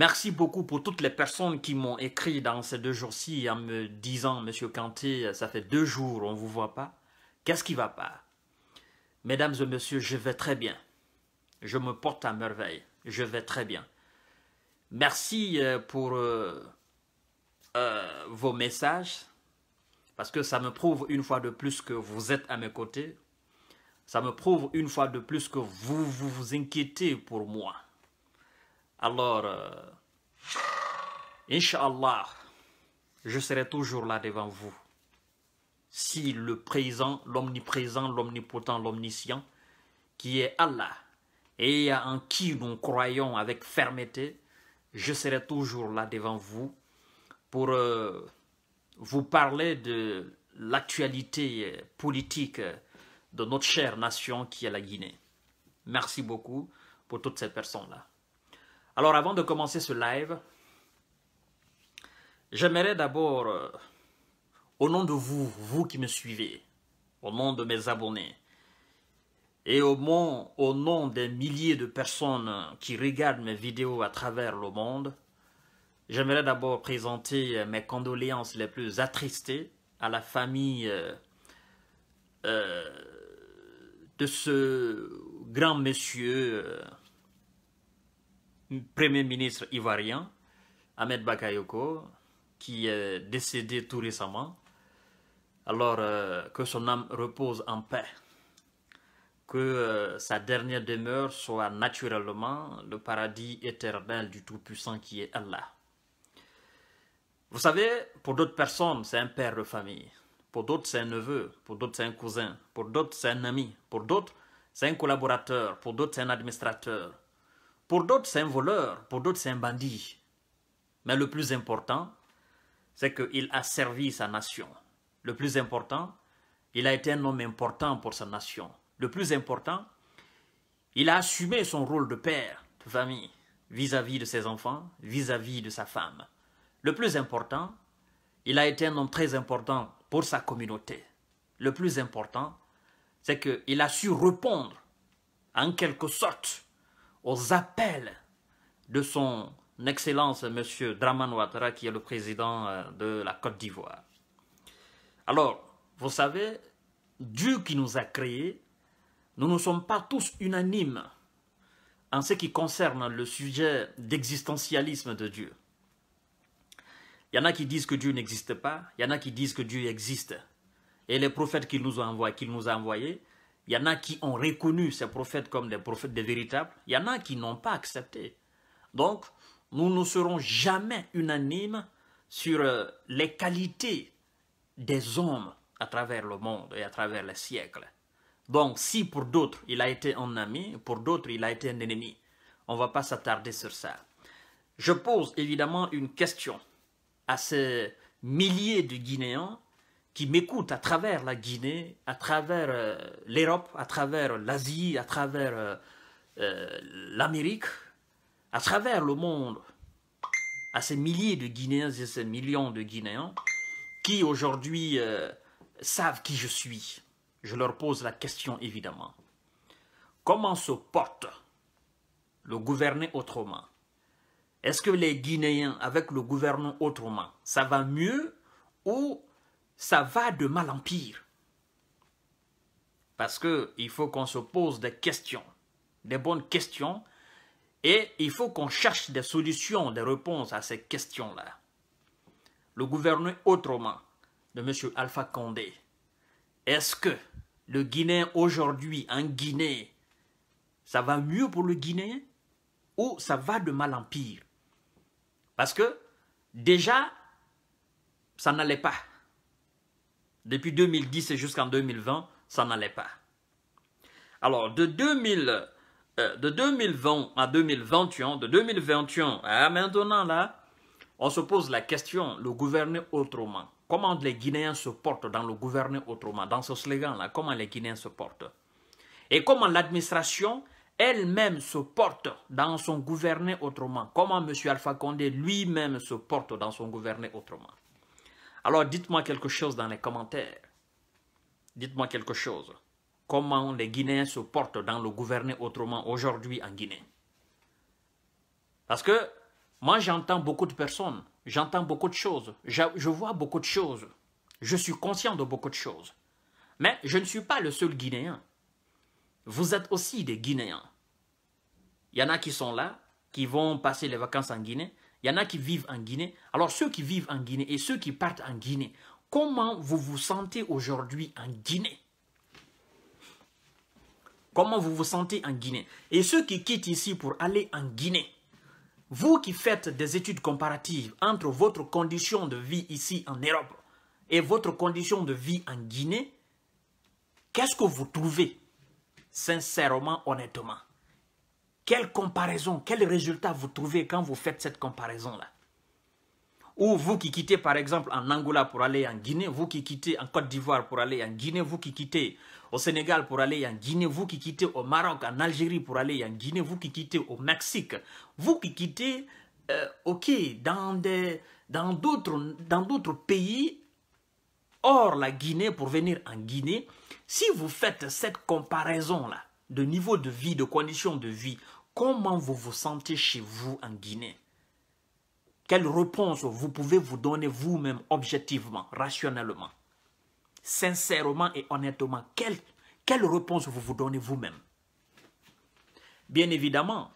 Merci beaucoup pour toutes les personnes qui m'ont écrit dans ces deux jours-ci en me disant, Monsieur Kanté, ça fait deux jours, on ne vous voit pas. Qu'est-ce qui va pas Mesdames et messieurs, je vais très bien. Je me porte à merveille. Je vais très bien. Merci euh, pour euh, euh, vos messages, parce que ça me prouve une fois de plus que vous êtes à mes côtés. Ça me prouve une fois de plus que vous, vous inquiétez pour moi. Alors, inshallah, euh, Inch'Allah, je serai toujours là devant vous. Si le présent, l'omniprésent, l'omnipotent, l'omniscient, qui est Allah, et en qui nous croyons avec fermeté, je serai toujours là devant vous pour euh, vous parler de l'actualité politique de notre chère nation qui est la Guinée. Merci beaucoup pour toutes ces personnes-là. Alors avant de commencer ce live, j'aimerais d'abord, euh, au nom de vous, vous qui me suivez, au nom de mes abonnés, et au, au nom des milliers de personnes qui regardent mes vidéos à travers le monde, j'aimerais d'abord présenter euh, mes condoléances les plus attristées à la famille euh, de ce grand monsieur premier ministre ivoirien, Ahmed Bakayoko, qui est décédé tout récemment. Alors euh, que son âme repose en paix, que euh, sa dernière demeure soit naturellement le paradis éternel du Tout-Puissant qui est Allah. Vous savez, pour d'autres personnes, c'est un père de famille. Pour d'autres, c'est un neveu. Pour d'autres, c'est un cousin. Pour d'autres, c'est un ami. Pour d'autres, c'est un collaborateur. Pour d'autres, c'est un administrateur. Pour d'autres, c'est un voleur, pour d'autres, c'est un bandit. Mais le plus important, c'est qu'il a servi sa nation. Le plus important, il a été un homme important pour sa nation. Le plus important, il a assumé son rôle de père de famille vis-à-vis de ses enfants, vis à -vis de sa femme. Le plus important, il a été un homme très important pour sa communauté. Le plus important, c'est qu'il a su répondre en quelque sorte aux appels de son Excellence M. Draman Ouattara, qui est le président euh, de la Côte d'Ivoire. Alors, vous savez, Dieu qui nous a créés, nous ne sommes pas tous unanimes en ce qui concerne le sujet d'existentialisme de Dieu. Il y en a qui disent que Dieu n'existe pas, il y en a qui disent que Dieu existe. Et les prophètes qu'il nous, a envoyés, qu'il nous a envoyés il y en a qui ont reconnu ces prophètes comme des prophètes des véritables. Il y en a qui n'ont pas accepté. Donc, nous ne serons jamais unanimes sur euh, les qualités des hommes à travers le monde et à travers les siècles. Donc, si pour d'autres, il a été un ami, pour d'autres, il a été un ennemi. On ne va pas s'attarder sur ça. Je pose évidemment une question à ces milliers de Guinéens qui m'écoutent à travers la Guinée, à travers euh, l'Europe, à travers l'Asie, à travers euh, euh, l'Amérique, à travers le monde, à ces milliers de Guinéens et ces millions de Guinéens qui aujourd'hui savent qui je suis. Je leur pose la question évidemment. Comment se porte le gouverner autrement Est-ce que les Guinéens avec le gouvernement autrement, ça va mieux ou ça va de mal en pire. Parce qu'il faut qu'on se pose des questions, des bonnes questions, et il faut qu'on cherche des solutions, des réponses à ces questions-là. Le gouverneur autrement de M. Alpha Condé, est-ce que le Guinéen aujourd'hui, en Guinée, ça va mieux pour le Guinéen ou ça va de mal en pire Parce que déjà, ça n'allait pas. Depuis 2010 et jusqu'en 2020, ça n'allait pas. Alors, de, 2020 euh, à 2021, de 2021 à maintenant, là, on se pose la question, le gouverner autrement. Comment les Guinéens se portent dans le gouverner autrement, dans ce slogan-là, comment les Guinéens se portent. Et comment l'administration elle-même se porte dans son gouverner autrement. Comment M. Alpha Condé lui-même se porte dans son gouverner autrement. Alors dites-moi quelque chose dans les commentaires. Dites-moi quelque chose. Comment les Guinéens se portent dans le gouverner autrement aujourd'hui en Guinée Parce que moi j'entends beaucoup de personnes, j'entends beaucoup de choses, je, vois beaucoup de choses, je suis conscient de beaucoup de choses. Mais je ne suis pas le seul Guinéen. Vous êtes aussi des Guinéens. Il y en a qui sont là, qui vont passer les vacances en Guinée, il y en a qui vivent en Guinée. Alors ceux qui vivent en Guinée et ceux qui partent en Guinée, comment vous vous sentez aujourd'hui en Guinée Comment vous vous sentez en Guinée Et ceux qui quittent ici pour aller en Guinée, vous qui faites des études comparatives entre votre condition de vie ici en Europe et votre condition de vie en Guinée, qu'est-ce que vous trouvez Sincèrement, honnêtement. Quelle comparaison, quel résultat vous trouvez quand vous faites cette comparaison-là Ou vous qui quittez par exemple en Angola pour aller en Guinée, vous qui quittez en Côte d'Ivoire pour aller en Guinée, vous qui quittez au Sénégal pour aller en Guinée, vous qui quittez au Maroc, en Algérie pour aller en Guinée, vous qui quittez au Mexique, vous qui quittez, euh, ok, dans d'autres, dans pays hors la Guinée pour venir en Guinée, si vous faites cette comparaison-là de niveau de vie, de conditions de vie, Comment vous vous sentez chez vous en Guinée Quelle réponse vous pouvez vous donner vous-même objectivement, rationnellement Sincèrement et honnêtement, quelle, réponse vous vous donnez vous-même Bien évidemment,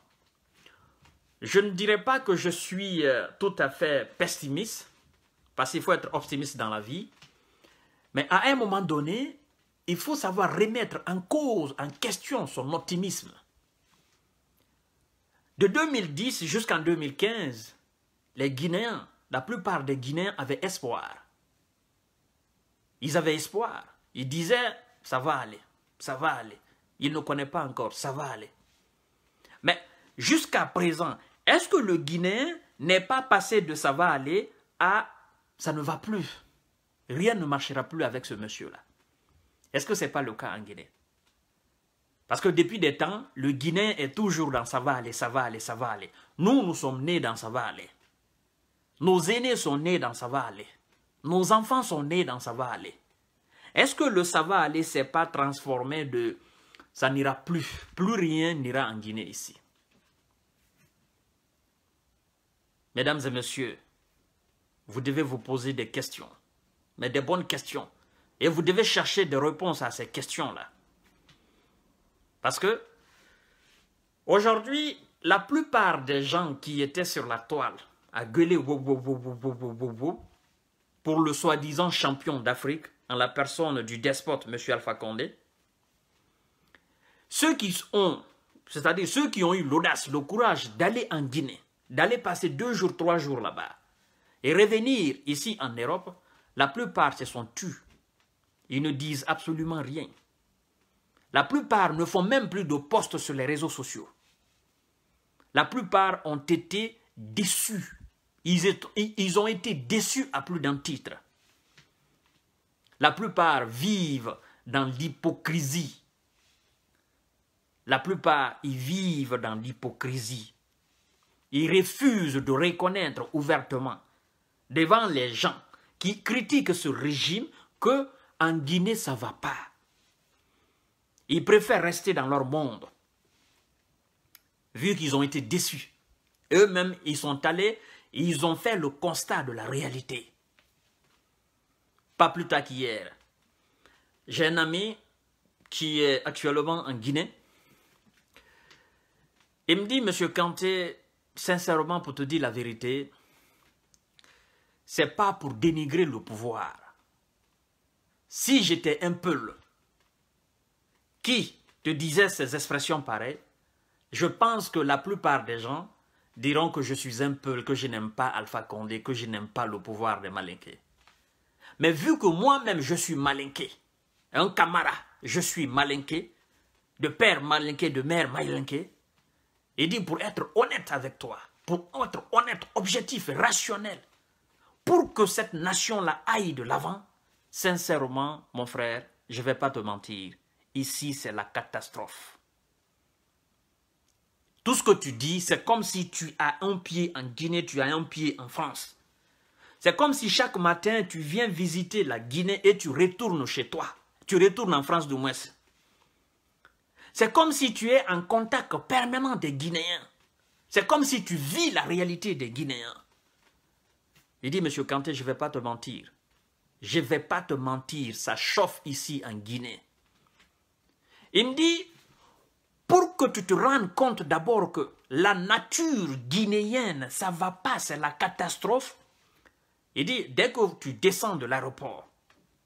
je ne dirais pas que je suis euh, tout à fait pessimiste, parce qu'il faut être optimiste dans la vie, mais à un moment donné, il faut savoir remettre en cause, en question son optimisme. De 2010 jusqu'en 2015, les Guinéens, la plupart des Guinéens avaient espoir. Ils avaient espoir. Ils disaient, ça va aller, ça va aller. Ils ne connaissent pas encore, ça va aller. Mais jusqu'à présent, est-ce que le Guinéen n'est pas passé de ça va aller à ça ne va plus Rien ne marchera plus avec ce monsieur-là. Est-ce que ce n'est pas le cas en Guinée parce que depuis des temps, le Guinéen est toujours dans sa vallée, sa vallée, sa vallée. Nous, nous sommes nés dans sa vallée. Nos aînés sont nés dans sa vallée. Nos enfants sont nés dans sa vallée. Est-ce que le ça va s'est pas transformé de ça n'ira plus, plus rien n'ira en Guinée ici. Mesdames et messieurs, vous devez vous poser des questions, mais des bonnes questions. Et vous devez chercher des réponses à ces questions-là. Parce que aujourd'hui, la plupart des gens qui étaient sur la toile à gueuler pour le soi-disant champion d'Afrique, en la personne du despote M. Alpha Condé, ceux qui ont, c'est-à-dire ceux qui ont eu l'audace, le courage d'aller en Guinée, d'aller passer deux jours, trois jours là-bas, et revenir ici en Europe, la plupart se sont tus. Ils ne disent absolument rien. La plupart ne font même plus de postes sur les réseaux sociaux. La plupart ont été déçus. Ils, ont été déçus à plus d'un titre. La plupart vivent dans l'hypocrisie. La plupart y vivent dans l'hypocrisie. Ils refusent de reconnaître ouvertement devant les gens qui critiquent ce régime que en Guinée ça va pas. Ils préfèrent rester dans leur monde, vu qu'ils ont été déçus. Eux-mêmes, ils sont allés, et ils ont fait le constat de la réalité. Pas plus tard qu'hier, j'ai un ami qui est actuellement en Guinée. Il me dit, Monsieur Kanté, sincèrement, pour te dire la vérité, c'est pas pour dénigrer le pouvoir. Si j'étais un peuple, qui te disait ces expressions pareilles, je pense que la plupart des gens diront que je suis un peu, que je n'aime pas Alpha Condé, que je n'aime pas le pouvoir des Malinqués. Mais vu que moi-même je suis Malinqué, un camarade, je suis Malinqué, de père Malinqué, de mère Malinqué, et dit pour être honnête avec toi, pour être honnête, objectif, rationnel, pour que cette nation-là aille de l'avant, sincèrement, mon frère, je ne vais pas te mentir, Ici, c'est la catastrophe. Tout ce que tu dis, c'est comme si tu as un pied en Guinée, tu as un pied en France. C'est comme si chaque matin, tu viens visiter la Guinée et tu retournes chez toi. Tu retournes en France du moins. C'est comme si tu es en contact permanent des Guinéens. C'est comme si tu vis la réalité des Guinéens. Il dit, Monsieur Kanté, je ne vais pas te mentir. Je ne vais pas te mentir, ça chauffe ici en Guinée. Il me dit, pour que tu te rendes compte d'abord que la nature guinéenne, ça va pas, c'est la catastrophe. Il dit, dès que tu descends de l'aéroport,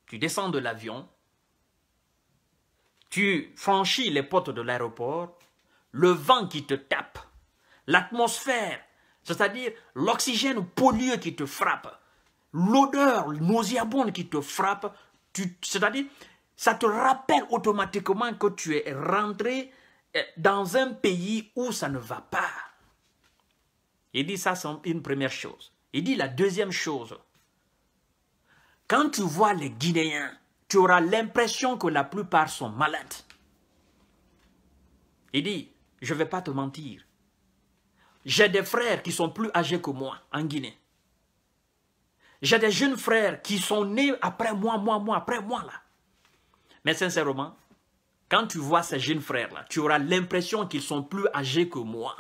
tu descends de l'avion, tu franchis les portes de l'aéroport, le vent qui te tape, l'atmosphère, c'est-à-dire l'oxygène pollué qui te frappe, l'odeur nauséabonde qui te frappe, c'est-à-dire ça te rappelle automatiquement que tu es rentré euh, dans un pays où ça ne va pas. Il dit ça, c'est une première chose. Il dit la deuxième chose. Quand tu vois les Guinéens, tu auras l'impression que la plupart sont malades. Il dit, je ne vais pas te mentir. J'ai des frères qui sont plus âgés que moi en Guinée. J'ai des jeunes frères qui sont nés après moi, moi, moi, après moi là. Mais sincèrement, quand tu vois ces jeunes frères-là, tu auras l'impression qu'ils sont plus âgés que moi.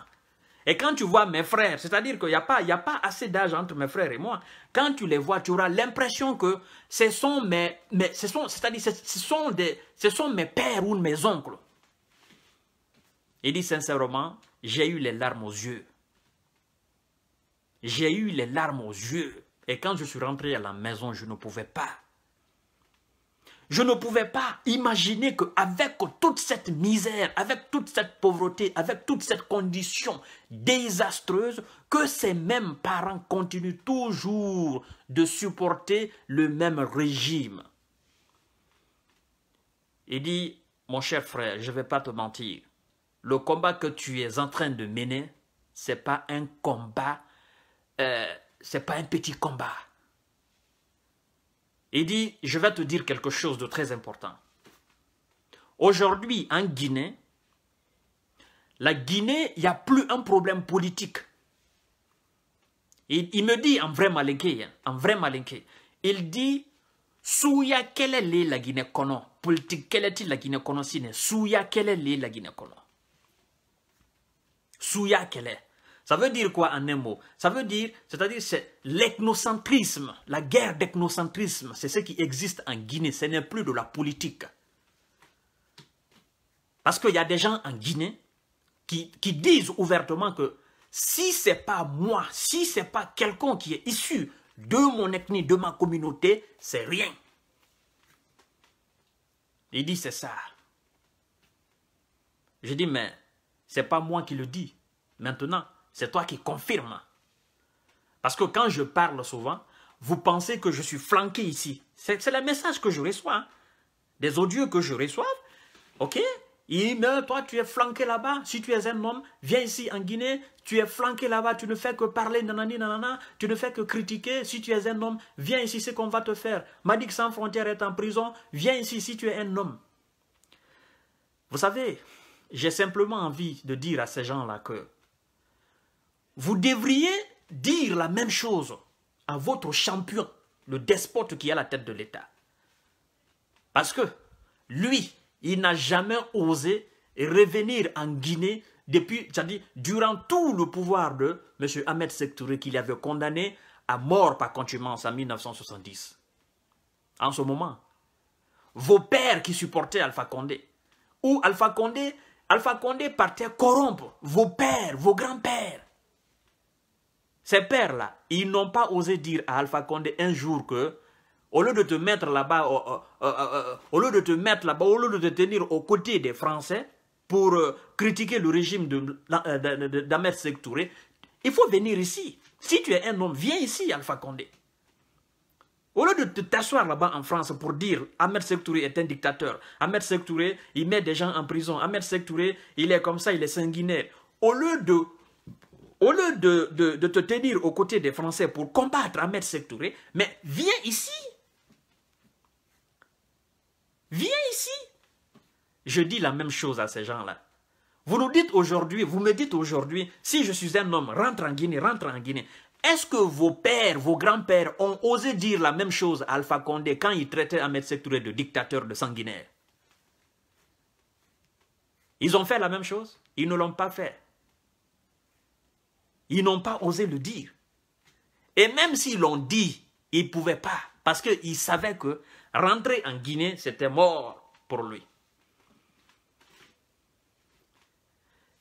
Et quand tu vois mes frères, c'est-à-dire qu'il n'y a, pas, a pas assez d'âge entre mes frères et moi, quand tu les vois, tu auras l'impression que ce sont mes, mais ce sont, c'est-à-dire ce sont des, ce sont mes pères ou mes oncles. Il dit sincèrement, j'ai eu les larmes aux yeux. J'ai eu les larmes aux yeux. Et quand je suis rentré à la maison, je ne pouvais pas. Je ne pouvais pas imaginer qu'avec toute cette misère, avec toute cette pauvreté, avec toute cette condition désastreuse, que ces mêmes parents continuent toujours de supporter le même régime. Il dit, mon cher frère, je ne vais pas te mentir, le combat que tu es en train de mener, ce n'est pas un combat, euh, ce n'est pas un petit combat. Il dit, je vais te dire quelque chose de très important. Aujourd'hui, en Guinée, la Guinée, il n'y a plus un problème politique. Il, me dit en vrai malinqué, hein, en vrai malinké, il dit, Souya quelle est la Guinée kono Politique, quelle est la Guinée kono Souya quelle est la Guinée kono Souya quelle est ça veut dire quoi en un mot Ça veut dire, c'est-à-dire c'est l'ethnocentrisme, la guerre d'ethnocentrisme, c'est ce qui existe en Guinée, ce n'est plus de la politique. Parce qu'il y a des gens en Guinée qui, disent ouvertement que si ce n'est pas moi, si ce n'est pas quelqu'un qui est issu de mon ethnie, de ma communauté, c'est rien. Il dit c'est ça. Je dis mais c'est pas moi qui le dis maintenant. C'est toi qui confirme. Parce que quand je parle souvent, vous pensez que je suis flanqué ici. C'est le message que je reçois. Hein. Des odieux que je reçois. Ok Il meurt, toi, tu es flanqué là-bas. Si tu es un homme, viens ici en Guinée. Tu es flanqué là-bas. Tu ne fais que parler, nanana. Tu ne fais que critiquer. Si tu es un homme, viens ici, c'est qu'on va te faire. Madik sans frontières est en prison. Viens ici si tu es un homme. Vous savez, j'ai simplement envie de dire à ces gens-là que vous devriez dire la même chose à votre champion, le despote qui a la tête de l'État. Parce que lui, il n'a jamais osé revenir en Guinée depuis, cest à durant tout le pouvoir de M. Ahmed Sektouré qu'il avait condamné à mort par contumace en 1970. En ce moment, vos pères qui supportaient Alpha Condé, ou Alpha Condé, Alpha Condé partait corrompre vos pères, vos grands-pères. Ces pères-là, ils n'ont pas osé dire à Alpha Condé un jour que, au lieu de te mettre là-bas, euh, euh, euh, au lieu de te mettre là-bas, au lieu de te tenir aux côtés des Français pour critiquer le régime d'Ahmed Touré, il faut venir ici. Si tu es un homme, viens ici, Alpha Condé. Au lieu de t'asseoir là-bas en France pour dire Ahmed Sektouré est un dictateur, Ahmed Sektouré, il met des gens en prison, Ahmed Sektouré, il est comme ça, il est sanguinaire. Au lieu de au lieu de, de, te tenir aux côtés des Français pour combattre Ahmed Sektouré, mais viens ici. Viens ici. Je dis la même chose à ces gens-là. Vous nous dites aujourd'hui, vous me dites aujourd'hui, si je suis un homme, rentre en Guinée, rentre en Guinée. Est-ce que vos pères, vos grands-pères ont osé dire la même chose à Alpha Condé quand il traitait Ahmed Sektouré de dictateur de sanguinaire Ils ont fait la même chose Ils ne l'ont pas fait. Ils n'ont pas osé le dire. Et même s'ils l'ont dit, ils ne pouvaient pas. Parce qu'ils savaient que rentrer en Guinée, c'était mort pour lui.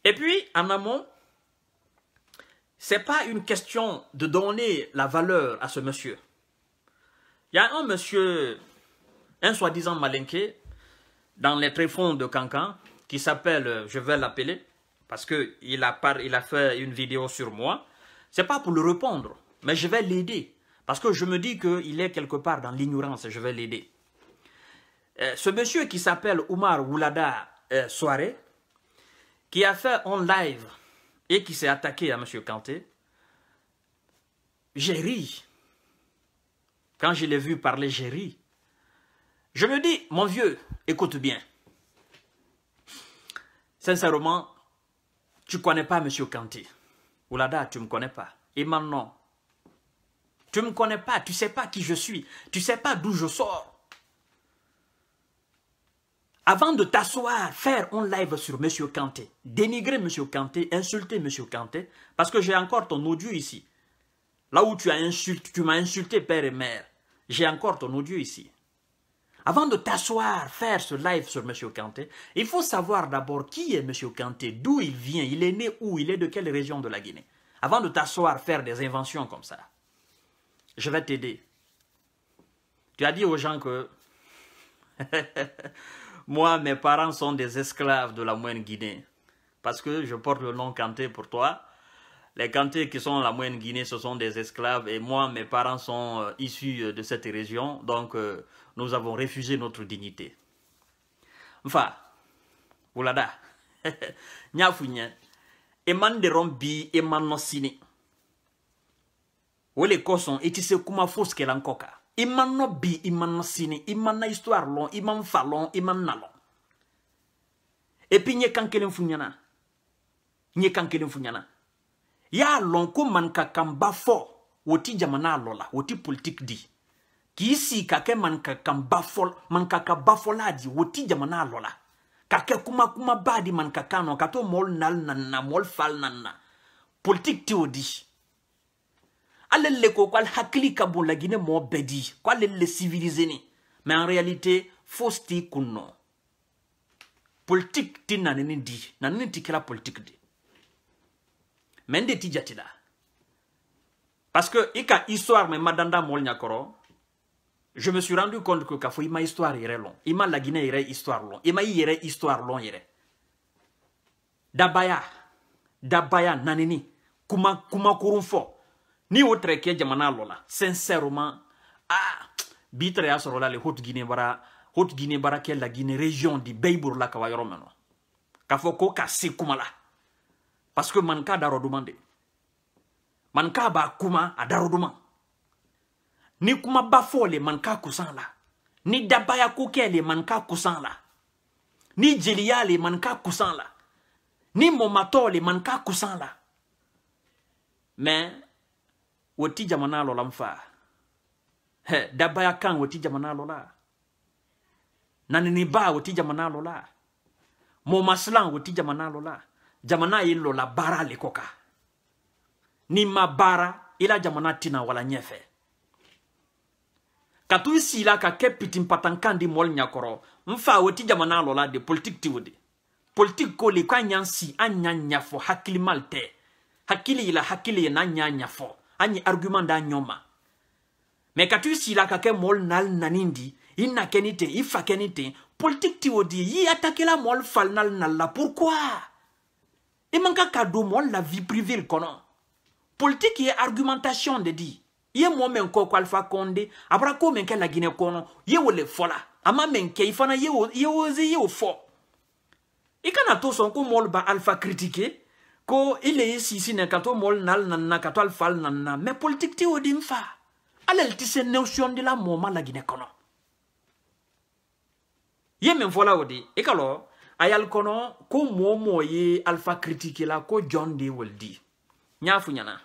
Et puis, en amont, ce n'est pas une question de donner la valeur à ce monsieur. Il y a un monsieur, un soi-disant malinqué, dans les tréfonds de Cancan, qui s'appelle, je vais l'appeler, parce qu'il a, a fait une vidéo sur moi, Ce n'est pas pour le répondre, mais je vais l'aider. Parce que je me dis qu'il est quelque part dans l'ignorance et je vais l'aider. Euh, ce monsieur qui s'appelle Omar Oulada euh, Soare, qui a fait en live et qui s'est attaqué à M. Kanté, j'ai ri. Quand je l'ai vu parler, j'ai ri. Je me dis, mon vieux, écoute bien. Sincèrement, tu connais pas M. Kanté. Oulada, tu me connais pas. Et maintenant, tu me connais pas, tu sais pas qui je suis, tu sais pas d'où je sors. Avant de t'asseoir, faire un live sur M. Kanté, dénigrer M. Kanté, insulter M. Kanté, parce que j'ai encore ton odieux ici. Là où tu as insulté, tu m'as insulté père et mère. J'ai encore ton odieux ici. Avant de t'asseoir, faire ce live sur M. Kanté, il faut savoir d'abord qui est M. Kanté, d'où il vient, il est né où, il est de quelle région de la Guinée. Avant de t'asseoir, faire des inventions comme ça. Je vais t'aider. Tu as dit aux gens que moi, mes parents sont des esclaves de la moyenne Guinée. Parce que je porte le nom Kanté pour toi. Les Kanté qui sont la moyenne Guinée, ce sont des esclaves. Et moi, mes parents sont euh, issus euh, de cette région. Donc, euh, nous avons refusé notre dignité. Enfin, Nya eman de rombi, eman sini. koson, kuma foske lankoka. Eman bi, eman sini, na histoire lon, iman falon, iman nalon. Epi nye quand Nye Ya lon ko man fo, woti jamana lola, woti di. k'i kake ka kɛ mankaka bafɔla woti jamana lola kake kuma kuma badi di mankakan kato mol nal mɔlu nali nanina mɔlu fali nanina politiki tɛ o ale le ko kwal hakli ka bon laginɛ mɔɔ bɛɛ di le le ni mais en réalité fosi kuno politique ti politiki tɛ nanini di nanini ti kala politique di mende ti jate la parce que i histoire mɛ madanda mol nyakoro je me suis rendu compte que ma histoire irait long. Ima ma Guinée irait histoire long. Ima ma histoire long yɛrɛ dabaya dabaya nanini kuma Kuma, Kurumfo. ni autre que kɛ Lola. sincèrement ah bitre tɛrɛ y'a la le haute guinée bara haute guinée bara qui est région Guinée région la borila k'a kuma parce que manka da duman manka b'a kuma a ro demande. ni kuma bafo le man ka kusan la ni dabaya kuke le man ka kusan la ni jeliya le man ka kusan la ni mɔmatɔ le man ka kusan la mɛ woti jamana lo la n fa dabaya kan woti jamana lo la ni ba ti jamana lo la momaslan o jamana lo la jamana ye lɔla baara le koka n'i mabara baara jamana tina wala nyefe katu i sila ka kɛ pitinpatankan di mɔli ɲakɔrɔ n fa o ti jamana lɔla de politiki ti o de politiki ko le k'an y'an si an y'a ɲɛfɔ hakilimal tɛ hakili yila hakili ye n'an y'a ɲɛfɔ an ye argument d'a ɲɔ ma mɛ ka i sila ka kɛ mɔli nali nanin di i na kɛ ni ten i fa kɛ ni ten politiki ti o di i atakela mɔli fali nali nali la pourquoi i man kan ka don mɔl la vie privée kɔnɔ politiki ye argumentation de di i ye mɔɔ mɛn kɔ ko alifa kɔnde a bɔra ko mɛn kɛ laginɛ kɔnɔ i ye o le fɔ la a ma mɛn kɛ i fana i ye ose i y'o fɔ i kana to sɔn ko mɔɔlu ba alifa kiritike ko i le ye sisi nɛ ka to mɔɔlu na ali nanina ka to alifa ali nanina mɛ politiki tɛ o di n fa ala le tɛ se notion de la mɔɔ ma laginɛ kɔnɔ i ye mɛn fɔla o de i ka lɔ a y'ali kɔnɔ ko mɔɔ mɔɔ ye alifa kiritike la ko jɔn de ye wali di n y'a fu ɲɛna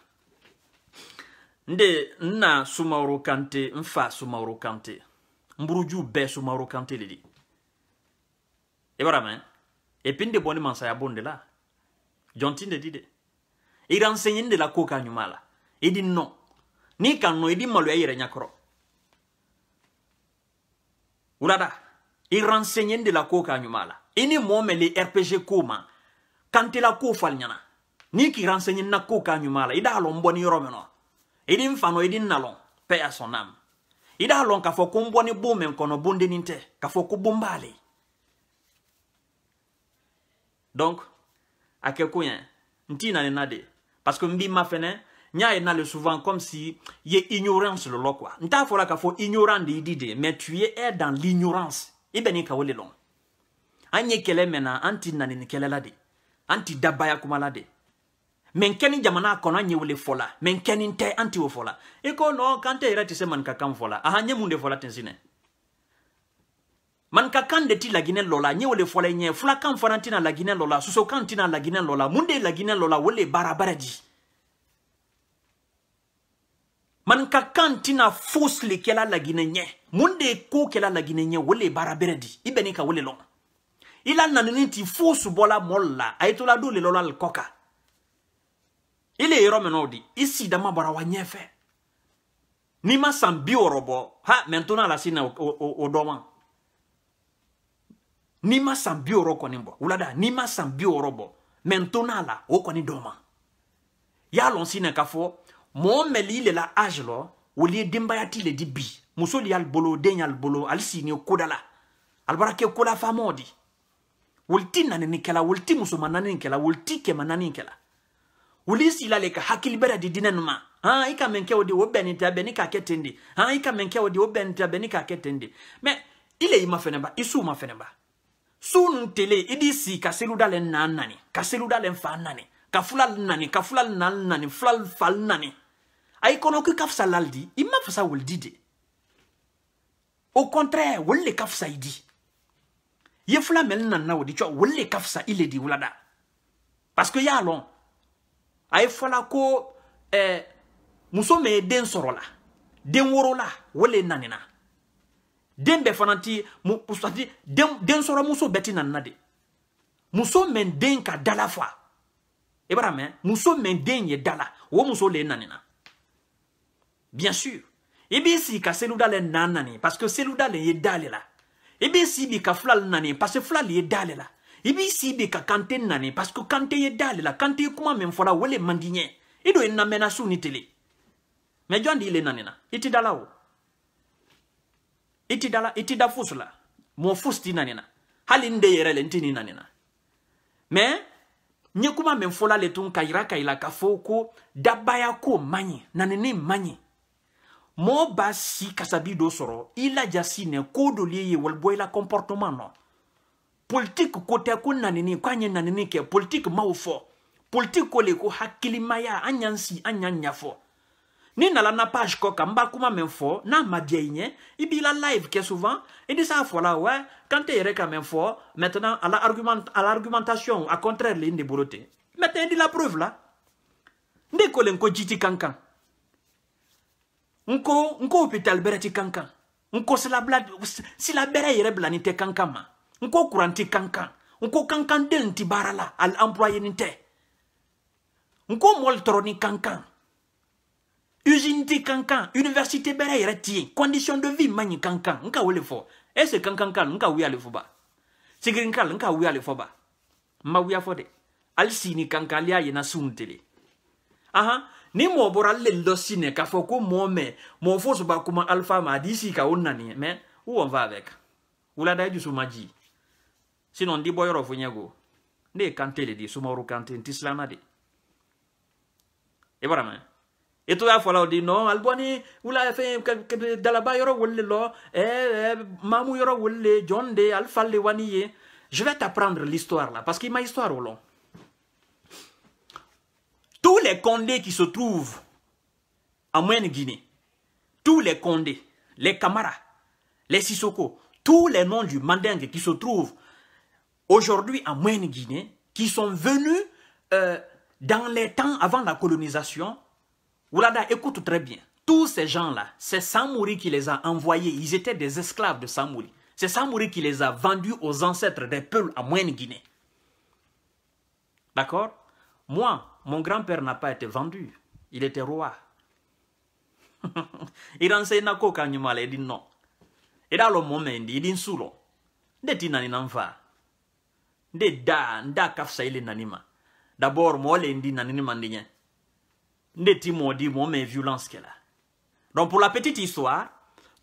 nde nna sumaworo kante nfa sumaworo kante nburuju bɛɛ sumaworo kante le di i bara mɛn epi nde bɔ ni mansaya bon de la jɔnti de di de i ranseɲini de la ko ka ɲuman la i di nɔ n'i ka nɔ i di maloya i yɛrɛ ɲakɔrɔ wulada i ranseɲini de la ko ka ɲuman la i ni mɔɔ mɛn le rpg ko ma kantela ko faliɲana n'i k'i ranseɲinina ko ka ɲuman la i e d'a lɔn bɔ ni yɔrɔ min nɔ idi mfano idi nalon pe asonam ida lon ka fo kumbo ni bume mkono bunde ninte ka fo kubumbali donc ake kuyen ntina na nade parce que mbi mafene nya e nale souvent comme si ye ignorance le lo quoi nta fo la ka fo ignorant de idide mais tu es dans l'ignorance ibeni ka wole lon anye kele mena anti nani ni kele lade anti dabaya kuma lade menkɛni jamana kɔnɔ an ye wele fɔla menkɛni tɛ an tɛ o fɔla i ko nɔ kantɛ yɛrɛ tɛ se maninka kan fɔla aha n ye mun de fɔla tensinɛ maninka kan de ti laginɛ lɔ la n ye o fɔla i ɲɛ fulakan fana tɛna laginɛ lɔ la sosokan tɛna laginɛ lɔ la mun de laginɛ lɔ la o le baarabara di maninka kan tɛna fosi le kɛla laginɛ ɲɛ mun de ye ko kɛla laginɛ ɲɛ o le ye baara bɛrɛ di i bɛ ni ka o le lɔn i la nanini ti fosi bɔla mɔli la a ye tola do le lɔ la le kɔ kan i le yɔrɔ min na di i sidama bɔra wa ɲɛfɛ n'i ma san bi wɔɔrɔ bɔ ha mɛ n tona lase na o dɔ ma n'i ma san bi wɔɔrɔ kɔni bɔ wulada n'i ma san bi wɔɔrɔ bɔ mɛ n tona la o kɔni dɔ ma y'a lɔn sinɛ k'a fɔ mɔɔ mɛli le la age lɔ wolu ye denbaya ti le di bi muso le y'ali bolo den y'ali bolo ali sini koda la alibara kɛ kola faamaw di wolu ti nanenikɛla wolu ti musoma nanenikɛla wolu ti kɛmɛ nanenikɛla wuli sila le ka hakili bɛrɛ didine dinɛ nu ika menke odi ka min kɛ o de o bɛnni tɛ bɛnni k'a kɛ ten de han i ka min kɛ o de o bɛnni tɛ bɛnni k'a kɛ ten de mɛ i le i ma fɛnɛ ba i ma fɛnɛ ba su tele i si ka seluda lɛ na nani ka seluda lɛ fa nani ka fula nani ka fula na nani fula fa nani a i kɔnɔ k'i ka fisa lali di i ma fisa wuli di au contraire wuli le ka fisa i di i ye fula mɛli nani na o de le ka fisa i di wula parce que y'a long. a ye fɔla ko eh, muso min ye den sɔrɔla den worola o le nanina den bɛɛ fana ti sati den sɔrɔmuso bɛɛ ti nanina de muso min den ka dala fa i b'a mɛn muso min den ye dala o muso le nanina bien sûr i b'i sigi ka seluda le nan nani parce que seluda le ye da le la i b'i sigi bi ka fila le nani parce que fila le ye da le la i b'i sii de ka kante nani parce que kante ye dale la kante ye kuma min fɔra o le man di ɲɛ i do ye namɛnna su ni tele mɛ jɔn di i le nanina i ti dala o i ti dala i ti da fosi la mɔɔ fosi ti nanina hali n de yɛrɛ le n ti ni nanina mɛ n ye kuma min fɔla le tun ka yira ka i la k'a fɔ ko dabaya ko man ɲi nanini man ɲi mɔɔ b'a si kasabi dɔ sɔrɔ i laja sinɛ koo dɔ le ye walibɔ i la comportement nɔ no. politiki ko tɛ ko nanini ko an ye nanini kɛ politiki maw fɔ politiki ko le ko hakilimaya an y'an si an y'an ɲɛfɔ ni nala na page kɔ kan n b'a kuma min fɔ n'a ma diya i ɲɛ i b'i la live kɛ souvent i tɛ s'a fɔ la ouais kan tɛ yɛrɛ ka min fɔ maintenant à la argument à l'argumentation à contraire le n de bolo ten maintenant i di la preuve la n de kolen ko ji ti kan kan n ko n ko hôpital bɛrɛ ti kan kan n ko silabila silabɛrɛ yɛrɛ bilani tɛ kan kan ma Nko kuranti kankan. Nko kankan n ko kankandenw tɛ baara la ali employénin tɛ n ko ni kankan usine kankan université bɛrɛ yɛrɛ condition de vie mani ɲi kankan n ka o le est ce kankan ka n ka le ba sigirin ka n le ba ma wia fɔ dɛ hali sini kankan ale y'a yena sun Aha. ni mɔɔ bɔra ale le lɔ sinɛ k'a fɔ ko Mo kuma alpha ma a ka o nani on va avec wulada ye dusu ma ji Sinon di boyoro yɔrɔ ne ye kante le di sumaworo kante n ti silama de Et barama i e to y'a fɔla o di non alibɔni dalaba yɔrɔ wele e, le eh, eh, mamu de Alpha le Waniye. je vais t'apprendre l'histoire là parce qu'il m'a histoire au long tous les condés qui se trouvent en moyenne Guinée, tous les condés, les Camara, les Sissoko, tous les noms du Mandingue qui se trouvent aujourd'hui à moyenne Guinée, qui sont venus euh, dans les temps avant la colonisation, Oulada, écoute très bien. Tous ces gens-là, c'est Samouri qui les a envoyés. Ils étaient des esclaves de Samouri. C'est Samouri qui les a vendus aux ancêtres des peuples à moyenne Guinée. D'accord Moi, mon grand-père n'a pas été vendu. Il était roi. Il à quoi il dit non. Et dans le moment, il dit, il dit, il il dit, da d'abord moi le ndi nani mandinya mo violence qu'elle donc pour la petite histoire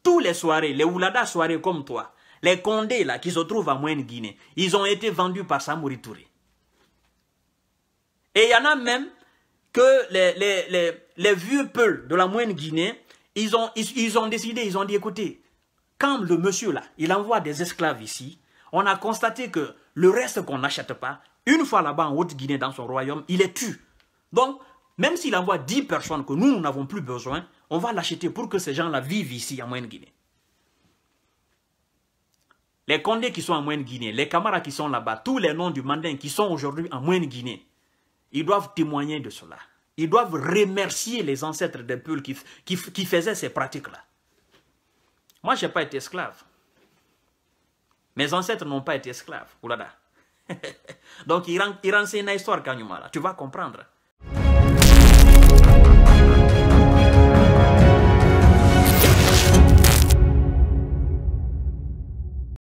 tous les soirées les oulada soirées comme toi les Condés là qui se trouvent à Moyenne Guinée ils ont été vendus par Samouritouré. et il y en a même que les, vieux peuples de la Moyenne Guinée ils ont, ils ont décidé ils ont dit écoutez quand le monsieur là il envoie des esclaves ici on a constaté que le reste qu'on n'achète pas, une fois là-bas en Haute-Guinée, dans son royaume, il est tué. Donc, même s'il envoie 10 personnes que nous, nous n'avons plus besoin, on va l'acheter pour que ces gens-là vivent ici en Moyenne-Guinée. Les Condés qui sont en Moyenne-Guinée, les camarades qui sont là-bas, tous les noms du Mandin qui sont aujourd'hui en Moyenne-Guinée, ils doivent témoigner de cela. Ils doivent remercier les ancêtres des peuples qui, qui faisaient ces pratiques-là. Moi, je n'ai pas été esclave. Mes ancêtres n'ont pas été esclaves. Oulada. Donc, il, renseigne l'histoire, Kanyumala. Tu vas comprendre.